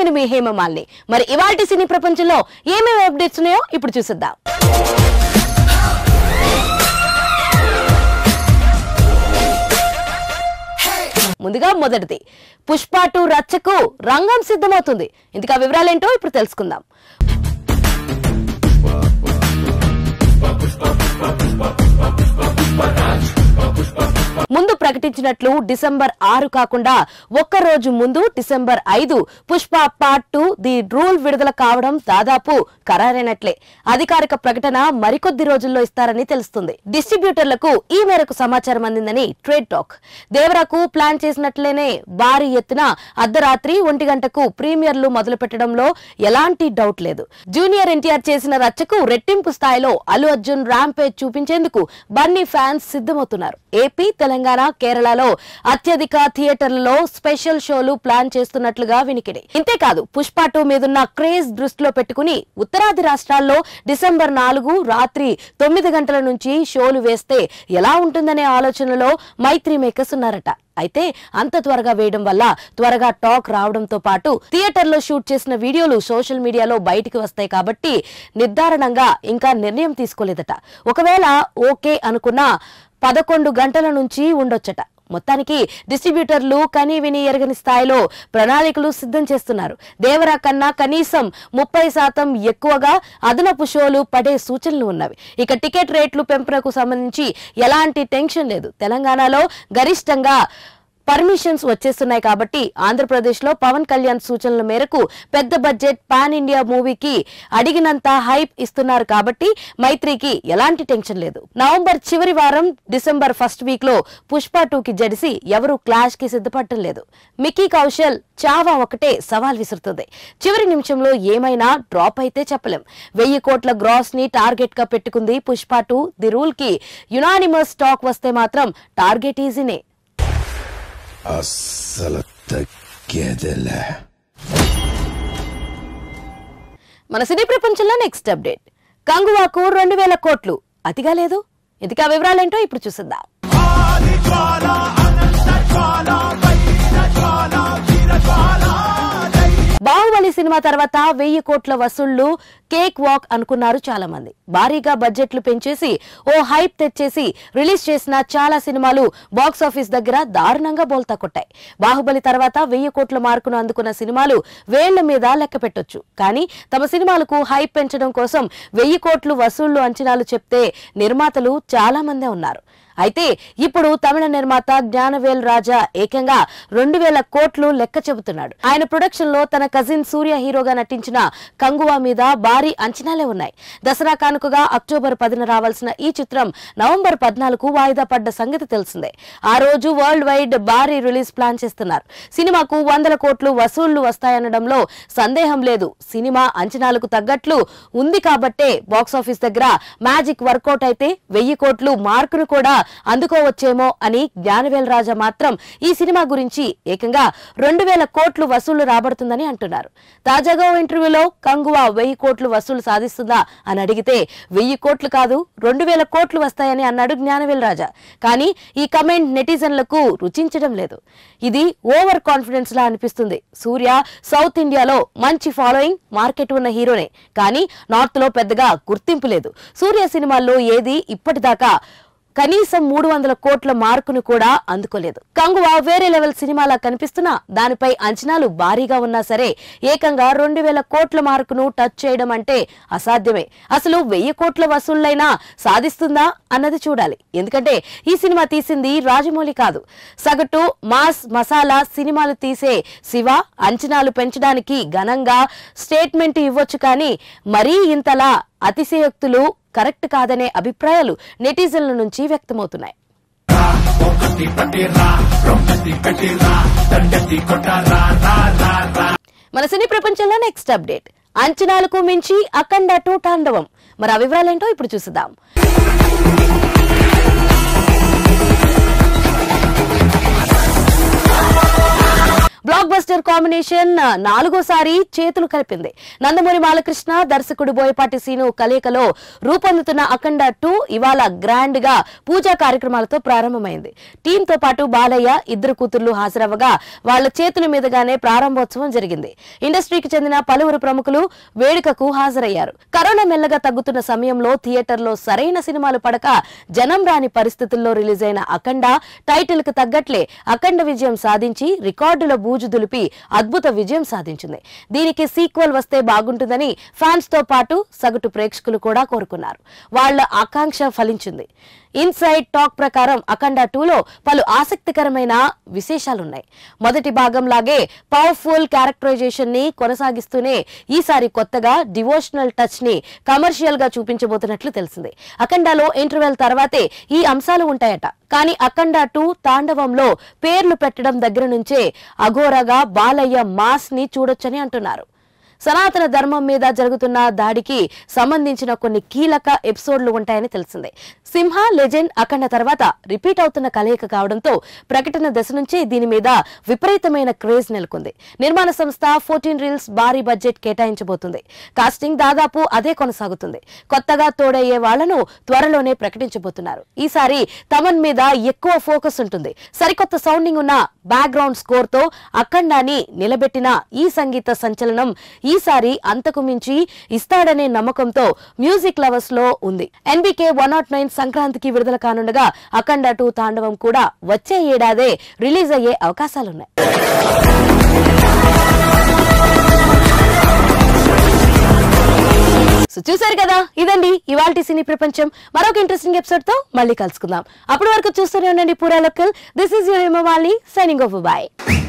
నేను మీ హేమమాలిని మరి ఇవాల్టి సినీ ప్రపంచంలో ఏమేమి అప్డేట్స్ ఉన్నాయో ఇప్పుడు చూసిద్దాం ముందుగా మొదటిది పుష్ప టు రచ్చకు రంగం సిద్ధమవుతుంది ఇంతకా వివరాలేంటో ఇప్పుడు తెలుసుకుందాం ముందు ప్రకటించినట్లు డిసెంబర్ ఆరు కాకుండా ఒక్కరోజు ముందు డిసెంబర్ ఐదు Pushpa part two the rule విడుదల కావడం దాదాపు ఖరారైనట్లే అధికారిక ప్రకటన మరికొద్ది రోజుల్లో ఇస్తారని తెలుస్తుంది డిస్ట్రిబ్యూటర్లకు ఈ మేరకు సమాచారం అందిందని ట్రేడ్ టాక్ దేవరాకు ప్లాన్ చేసినట్లేనే భారీ ఎత్తున అర్ధరాత్రి ఒంటి గంటకు ప్రీమియర్లు మొదలు పెట్టడంలో ఎలాంటి డౌట్ లేదు జూనియర్ ఎన్టీఆర్ చేసిన రచ్చకు రెట్టింపు స్థాయిలో అల్లు అర్జున్ ర్యాంపేజ్ చూపించేందుకు బన్నీ ఫ్యాన్స్ సిద్ధమవుతున్నారు ఏపీ తెలంగాణ కేరళలో అత్యధిక థియేటర్లలో స్పెషల్ షోలు ప్లాన్ చేస్తున్నట్లుగా వినికిడి ఇంతేకాదు పుష్ప టూ మీదున్న క్రేజ్ దృష్టిలో పెట్టుకుని ఉత్తరాది రాష్ట్రాల్లో డిసెంబర్ నాలుగు రాత్రి తొమ్మిది గంటల నుంచి షోలు వేస్తే ఎలా ఉంటుందనే ఆలోచనలో మైత్రి మేకర్స్ ఉన్నారట అయితే అంత త్వరగా వేయడం వల్ల త్వరగా టాక్ రావడంతో పాటు థియేటర్లో షూట్ చేసిన వీడియోలు సోషల్ మీడియాలో బయటికి వస్తాయి కాబట్టి నిర్ధారణంగా ఇంకా నిర్ణయం తీసుకోలేదట ఒకవేళ ఓకే అనుకున్నా పదకొండు గంటల నుంచి ఉండొచ్చట మొత్తానికి డిస్ట్రిబ్యూటర్లు కనీ విని ఎరగని స్థాయిలో ప్రణాళికలు సిద్ధం చేస్తున్నారు దేవరా కన్నా కనీసం ముప్పై శాతం ఎక్కువగా అదనపు షోలు పడే సూచనలు ఉన్నవి ఇక టికెట్ రేట్లు పెంపునకు సంబంధించి ఎలాంటి టెన్షన్ లేదు తెలంగాణలో గరిష్టంగా పర్మిషన్స్ వచ్చేస్తున్నాయి కాబట్టి ఆంధ్రప్రదేశ్ లో పవన్ కళ్యాణ్ సూచనల మేరకు పెద్ద బడ్జెట్ పాన్ ఇండియా మూవీకి అడిగినంత హైప్ ఇస్తున్నారు కాబట్టి మైత్రికి ఎలాంటి టెన్షన్ లేదు నవంబర్ చివరి వారం డిసెంబర్ ఫస్ట్ వీక్ లో పుష్ప టూకి జడిసి ఎవరూ క్లాష్ కి సిద్ధపడటం లేదు మిక్కీ కౌశల్ చావా ఒకటే సవాల్ విసురుతుంది చివరి నిమిషంలో ఏమైనా డ్రాప్ అయితే చెప్పలేం వెయ్యి కోట్ల గ్రాస్ ని టార్గెట్ గా పెట్టుకుంది పుష్ప టూ ది రూల్ కి యునానిమస్ స్టాక్ వస్తే మాత్రం టార్గెట్ ఈజీనే అస్సలు తగ్గేదేలే మన సినీ ప్రపంచంలో నెక్స్ట్ అప్డేట్ కంగువాకు రెండు వేల కోట్లు అతిగా లేదు ఎందుకు వివరాలేంటో ఇప్పుడు చూసిద్దాం ఈ సినిమా తర్వాత వెయ్యి కోట్ల వసూళ్లు కేక్ వాక్ అనుకున్నారు చాలా మంది భారీగా బడ్జెట్లు పెంచేసి ఓ హైప్ తెచ్చేసి రిలీజ్ చేసిన చాలా సినిమాలు బాక్స్ ఆఫీస్ దగ్గర దారుణంగా బోల్తా కొట్టాయి బాహుబలి తర్వాత వెయ్యి కోట్ల మార్కును అందుకున్న సినిమాలు వేళ్ల మీద లెక్క పెట్టొచ్చు కానీ తమ సినిమాలకు హైప్ పెంచడం కోసం వెయ్యి కోట్లు వసూళ్లు అంచనాలు చెప్తే నిర్మాతలు చాలా మందే ఉన్నారు అయితే ఇప్పుడు తమిళ నిర్మాత జ్ఞానవేల్ రాజా ఏకంగా రెండు వేల కోట్లు లెక్క చెబుతున్నాడు ఆయన ప్రొడక్షన్ లో తన కజిన్ సూర్య హీరోగా నటించిన కంగువా మీద భారీ అంచనాలే ఉన్నాయి దసరా కానుకగా అక్టోబర్ పదిన రావాల్సిన ఈ చిత్రం నవంబర్ పద్నాలుగు వాయిదా పడ్డ సంగతి తెలిసిందే ఆ రోజు వరల్డ్ వైడ్ భారీ రిలీజ్ ప్లాన్ చేస్తున్నారు సినిమాకు వందల కోట్లు వసూళ్లు వస్తాయనడంలో సందేహం లేదు సినిమా అంచనాలకు తగ్గట్లు ఉంది కాబట్టే బాక్సాఫీస్ దగ్గర మ్యాజిక్ వర్కౌట్ అయితే వెయ్యి కోట్లు మార్కును కూడా అందుకోవచ్చేమో అని జ్ఞానవేల్ రాజా మాత్రం ఈ సినిమా గురించి ఏకంగా రెండు వేల కోట్లు వసూళ్లు రాబడుతుందని అంటున్నారు తాజాగా ఇంటర్వ్యూలో కంగువా వెయ్యి కోట్లు వసూలు సాధిస్తుందా అని అడిగితే వెయ్యి కోట్లు కాదు రెండు వేల కోట్లు వస్తాయని అన్నాడు జ్ఞానవేల్ రాజా కానీ ఈ కమెంట్ నెటిజన్లకు రుచించడం లేదు ఇది ఓవర్ కాన్ఫిడెన్స్ లా అనిపిస్తుంది సూర్య సౌత్ ఇండియాలో మంచి ఫాలోయింగ్ మార్కెట్ ఉన్న హీరోనే కానీ నార్త్ లో పెద్దగా గుర్తింపు లేదు సూర్య సినిమాల్లో ఏది ఇప్పటిదాకా కనీసం మూడు వందల కోట్ల మార్కును కూడా అందుకోలేదు కంగువ వేరే లెవెల్ సినిమాలా కనిపిస్తున్నా దానిపై అంచనాలు భారీగా ఉన్నా సరే ఏకంగా రెండు వేల కోట్ల మార్కును టచ్ చేయడం అంటే అసాధ్యమే అసలు వెయ్యి కోట్ల వసూళ్లైనా సాధిస్తుందా అన్నది చూడాలి ఎందుకంటే ఈ సినిమా తీసింది రాజమౌళి కాదు సగటు మాస్ మసాలా సినిమాలు తీసే శివ అంచనాలు పెంచడానికి ఘనంగా స్టేట్మెంట్ ఇవ్వచ్చు కానీ మరీ ఇంతలా అతిశయోక్తులు కరెక్ట్ కాదనే అభిప్రాయాలు నెటిజన్ల నుంచి వ్యక్తమవుతున్నాయి మన సినీ ప్రపంచంలో నెక్స్ట్ అప్డేట్ అంచనాలకు మించి అఖండ టూ తాండవం మరి ఆ వివరాలేంటో ఇప్పుడు చూసిద్దాం కాంబినేషన్ నాలుగోసారి చేతులు కలిపింది నందమూరి బాలకృష్ణ దర్శకుడు బోయపాటి సీను కలయికలో రూపొందుతున్న అఖండ టూ ఇవాళ గ్రాండ్ గా పూజా కార్యక్రమాలతో ప్రారంభమైంది టీమ్ తో పాటు బాలయ్య ఇద్దరు కూతుర్లు హాజరవ్వగా వాళ్ల చేతుల మీదుగానే ప్రారంభోత్సవం జరిగింది ఇండస్ట్రీకి చెందిన పలువురు ప్రముఖులు వేడుకకు హాజరయ్యారు కరోనా మెల్లగా తగ్గుతున్న సమయంలో థియేటర్లో సరైన సినిమాలు పడక జనం రాని పరిస్థితుల్లో రిలీజ్ అయిన అఖండ టైటిల్ కు తగ్గట్లే అఖండ విజయం సాధించి రికార్డుల బూజు దులిపి అద్భుత విజయం సాధించింది దీనికి సీక్వెల్ వస్తే బాగుంటుందని ఫ్యాన్స్ తో పాటు సగటు ప్రేక్షకులు కూడా కోరుకున్నారు వాళ్ల ఆకాంక్ష ఫలించింది ఇన్సైడ్ టాక్ ప్రకారం అఖండ టూలో పలు ఆసక్తికరమైన విశేషాలున్నాయి మొదటి భాగంలాగే పవర్ఫుల్ క్యారెక్టరైజేషన్ ని కొనసాగిస్తూనే ఈసారి కొత్తగా డివోషనల్ టచ్ ని కమర్షియల్ గా చూపించబోతున్నట్లు తెలిసింది అఖండలో ఇంటర్వెల్ తర్వాతే ఈ అంశాలు ఉంటాయట కానీ అఖండ టూ తాండవంలో పేర్లు పెట్టడం దగ్గర నుంచే అఘోరగా బాలయ్య మాస్ ని చూడొచ్చని అంటున్నారు సనాతన ధర్మం మీద జరుగుతున్న దాడికి సంబంధించిన కొన్ని కీలక ఎపిసోడ్లు ఉంటాయని తెలిసింది సింహ లెజెండ్ అఖండ తర్వాత రిపీట్ అవుతున్న కలయిక కావడంతో ప్రకటన దశ నుంచే దీని మీద విపరీతమైన క్రేజ్ నెలకొంది నిర్మాణ సంస్థ ఫోర్టీన్ రీల్స్ భారీ బడ్జెట్ కేటాయించబోతుంది కాస్టింగ్ దాదాపు అదే కొనసాగుతుంది కొత్తగా తోడయ్యే వాళ్లను త్వరలోనే ప్రకటించబోతున్నారు ఈసారి తమన్ మీద ఎక్కువ ఫోకస్ ఉంటుంది సరికొత్త సౌండింగ్ ఉన్న బ్యాక్గ్రౌండ్ స్కోర్ తో అఖండాన్ని నిలబెట్టిన ఈ సంగీత సంచలనం ఈసారి అంతకు మించి ఇస్తాడనే నమ్మకంతో మ్యూజిక్ లవర్స్ లో ఉంది ఎన్బికే వన్ నాట్ నైన్ సంక్రాంతికి విడుదల కానుండగా అఖండ టూ తాండవం కూడా వచ్చే ఏడాదే రిలీజ్ అయ్యే అవకాశాలున్నాయి సో చూసారు కదా ఇదండి ఇవాళ సినీ ప్రపంచం మరొక ఇంట్రెస్టింగ్ ఎపిసోడ్ తో మళ్ళీ కలుసుకుందాం అప్పటి వరకు చూస్తూనే ఉండండి పూరా local this is your Himavali signing off bye